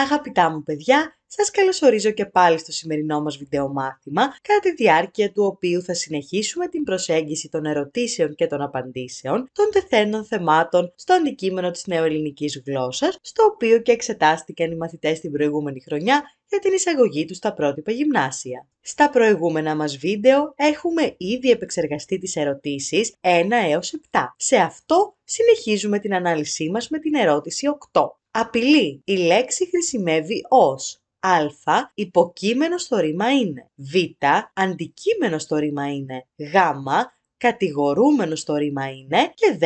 Αγαπητά μου παιδιά, σας καλωσορίζω και πάλι στο σημερινό μας βιντεομάθημα, κατά τη διάρκεια του οποίου θα συνεχίσουμε την προσέγγιση των ερωτήσεων και των απαντήσεων των τεθένων θεμάτων στο αντικείμενο της νεοελληνικής γλώσσας, στο οποίο και εξετάστηκαν οι μαθητές την προηγούμενη χρονιά για την εισαγωγή τους στα πρότυπα γυμνάσια. Στα προηγούμενα μας βίντεο έχουμε ήδη επεξεργαστεί τις ερωτήσεις 1 έως 7. Σε αυτό συνεχίζουμε την ανάλυση μας με την ερώτηση 8. Απειλή. Η λέξη χρησιμεύει ως α. Υποκείμενο στο ρήμα είναι. Β. Αντικείμενο στο ρήμα είναι. Γ. Κατηγορούμενο στο ρήμα είναι. Και Δ.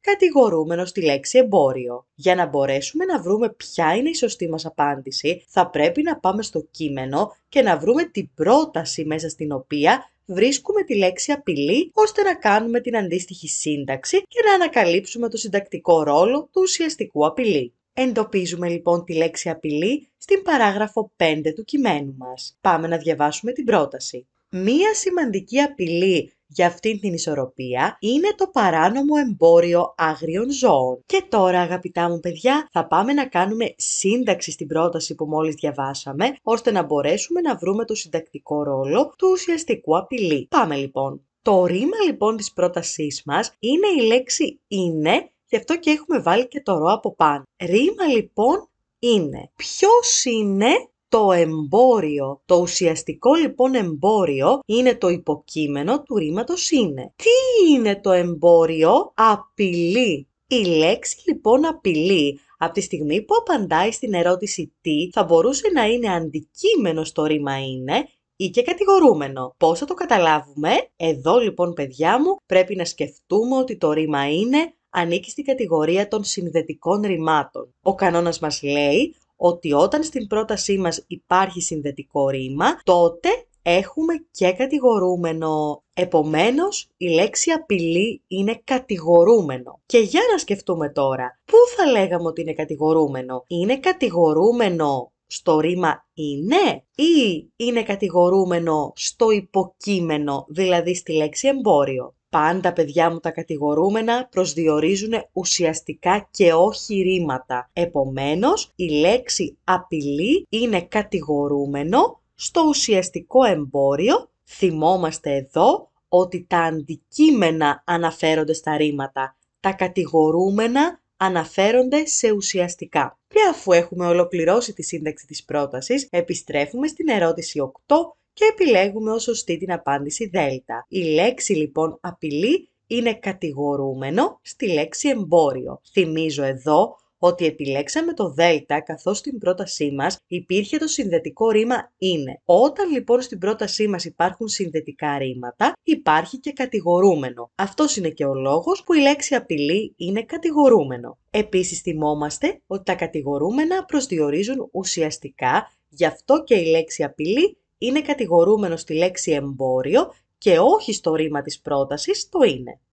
Κατηγορούμενο στη λέξη εμπόριο. Για να μπορέσουμε να βρούμε ποια είναι η σωστή μας απάντηση, θα πρέπει να πάμε στο κείμενο και να βρούμε την πρόταση μέσα στην οποία βρίσκουμε τη λέξη απειλή ώστε να κάνουμε την αντίστοιχη σύνταξη και να ανακαλύψουμε το συντακτικό ρόλο του ουσιαστικού απειλή. Εντοπίζουμε λοιπόν τη λέξη απειλή στην παράγραφο 5 του κειμένου μας. Πάμε να διαβάσουμε την πρόταση. Μία σημαντική απειλή για αυτήν την ισορροπία είναι το παράνομο εμπόριο άγριων ζώων. Και τώρα αγαπητά μου παιδιά θα πάμε να κάνουμε σύνταξη στην πρόταση που μόλις διαβάσαμε ώστε να μπορέσουμε να βρούμε το συντακτικό ρόλο του ουσιαστικού απειλή. Πάμε λοιπόν. Το ρήμα λοιπόν της πρότασής μας είναι η λέξη «είναι» Γι' αυτό και έχουμε βάλει και το ρο από πάνω. Ρήμα λοιπόν είναι ποιος είναι το εμπόριο. Το ουσιαστικό λοιπόν εμπόριο είναι το υποκείμενο του ρήματος είναι. Τι είναι το εμπόριο? Απειλή. Η λέξη λοιπόν απειλή από τη στιγμή που απαντάει στην ερώτηση τι θα μπορούσε να είναι αντικείμενο στο ρήμα είναι ή και κατηγορούμενο. Πώς θα το καταλάβουμε? Εδώ λοιπόν παιδιά μου πρέπει να σκεφτούμε ότι το ρήμα είναι ανήκει στην κατηγορία των συνδετικών ρημάτων. Ο κανόνας μας λέει ότι όταν στην πρότασή μας υπάρχει συνδετικό ρήμα, τότε έχουμε και κατηγορούμενο. Επομένως, η λέξη απειλή είναι κατηγορούμενο. Και για να σκεφτούμε τώρα, πού θα λέγαμε ότι είναι κατηγορούμενο. Είναι κατηγορούμενο στο ρήμα είναι ή είναι κατηγορούμενο στο υποκείμενο, δηλαδή στη λέξη εμπόριο. Πάντα, παιδιά μου, τα κατηγορούμενα προσδιορίζουν ουσιαστικά και όχι ρήματα. Επομένως, η λέξη απειλή είναι κατηγορούμενο στο ουσιαστικό εμπόριο. Θυμόμαστε εδώ ότι τα αντικείμενα αναφέρονται στα ρήματα. Τα κατηγορούμενα αναφέρονται σε ουσιαστικά. Και αφού έχουμε ολοκληρώσει τη σύνταξη της πρότασης, επιστρέφουμε στην ερώτηση 8 και επιλέγουμε ως σωστή την απάντηση δέλτα. Η λέξη λοιπόν απειλή είναι κατηγορούμενο στη λέξη εμπόριο. Θυμίζω εδώ ότι επιλέξαμε το δέλτα καθώς στην πρότασή μας υπήρχε το συνδετικό ρήμα είναι. Όταν λοιπόν στην πρότασή μας υπάρχουν συνδετικά ρήματα, υπάρχει και κατηγορούμενο. Αυτός είναι και ο λόγος που η λέξη απειλή είναι κατηγορούμενο. Επίσης θυμόμαστε ότι τα κατηγορούμενα προσδιορίζουν ουσιαστικά, γι' αυτό και η λέξη απειλή είναι κατηγορούμενος στη λέξη «εμπόριο» και όχι στο ρήμα της πρότασης το «είναι».